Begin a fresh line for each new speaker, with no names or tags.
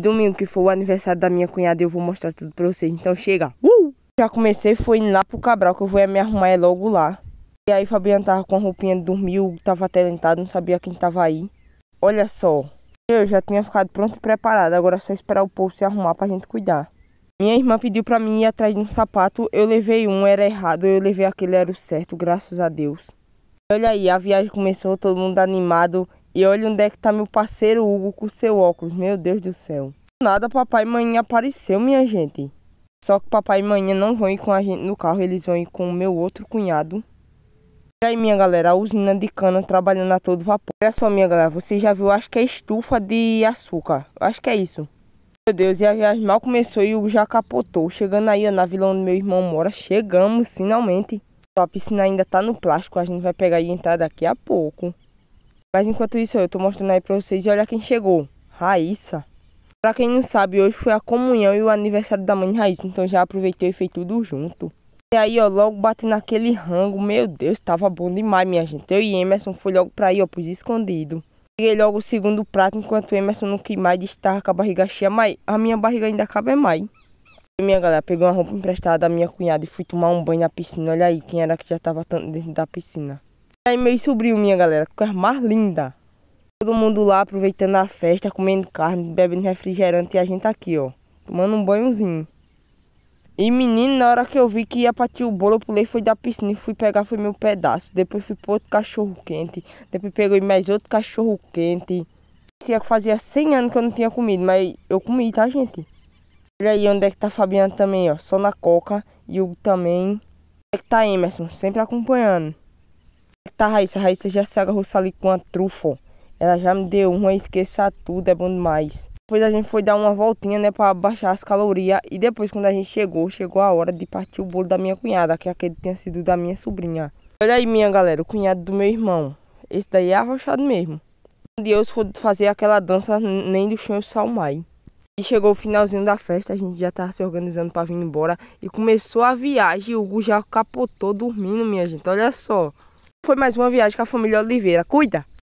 Domingo que foi o aniversário da minha cunhada eu vou mostrar tudo pra vocês, então chega. Uh! Já comecei, foi lá pro Cabral que eu vou me arrumar é logo lá. E aí Fabiana tava com a roupinha, dormiu, tava atalentado, não sabia quem tava aí. Olha só, eu já tinha ficado pronto e preparado, agora é só esperar o povo se arrumar pra gente cuidar. Minha irmã pediu pra mim ir atrás de um sapato, eu levei um, era errado, eu levei aquele, era o certo, graças a Deus. Olha aí, a viagem começou, todo mundo animado, e olha onde é que tá meu parceiro Hugo com seu óculos, meu Deus do céu. Nada, papai e mãe apareceu, minha gente. Só que papai e mãe não vão ir com a gente no carro, eles vão ir com o meu outro cunhado. E aí, minha galera, a usina de cana trabalhando a todo vapor. Olha só, minha galera, você já viu, acho que é estufa de açúcar. Acho que é isso. Meu Deus, e a viagem mal começou e o Hugo já capotou. Chegando aí na vila onde meu irmão mora, chegamos finalmente. A piscina ainda tá no plástico, a gente vai pegar e entrar daqui a pouco. Mas enquanto isso, eu tô mostrando aí pra vocês e olha quem chegou. Raíssa. Pra quem não sabe, hoje foi a comunhão e o aniversário da mãe Raíssa, então já aproveitei e fez tudo junto. E aí, ó, logo bati naquele rango, meu Deus, tava bom demais, minha gente. Eu e Emerson foi logo pra aí, ó, pus escondido. Peguei logo o segundo prato, enquanto Emerson não queimava de estar com a barriga cheia, mas a minha barriga ainda cabe mais. E minha galera, peguei uma roupa emprestada da minha cunhada e fui tomar um banho na piscina. Olha aí, quem era que já tava dentro da piscina. Aí meu sobrinho, minha galera, que coisa mais linda. Todo mundo lá aproveitando a festa, comendo carne, bebendo refrigerante e a gente aqui, ó, tomando um banhozinho. E menino, na hora que eu vi que ia partir o bolo, eu pulei, foi da piscina e fui pegar, foi meu pedaço. Depois fui pro outro cachorro quente, depois peguei mais outro cachorro quente. Parecia que fazia 100 anos que eu não tinha comido, mas eu comi, tá, gente? Olha aí onde é que tá Fabiana também, ó, só na coca. E o também. Onde é que tá Emerson, sempre acompanhando tá, Raíssa? A Raíssa já se agarrou ali com a trufa, ó. Ela já me deu uma, esqueça tudo, é bom demais. Depois a gente foi dar uma voltinha, né, pra baixar as calorias. E depois, quando a gente chegou, chegou a hora de partir o bolo da minha cunhada, que aquele tinha sido da minha sobrinha. Olha aí, minha galera, o cunhado do meu irmão. Esse daí é arrochado mesmo. Um eu fui fazer aquela dança, nem do chão eu salmai. E chegou o finalzinho da festa, a gente já tava se organizando para vir embora. E começou a viagem, o Hugo já capotou dormindo, minha gente, olha só. Foi mais uma viagem com a família Oliveira. Cuida!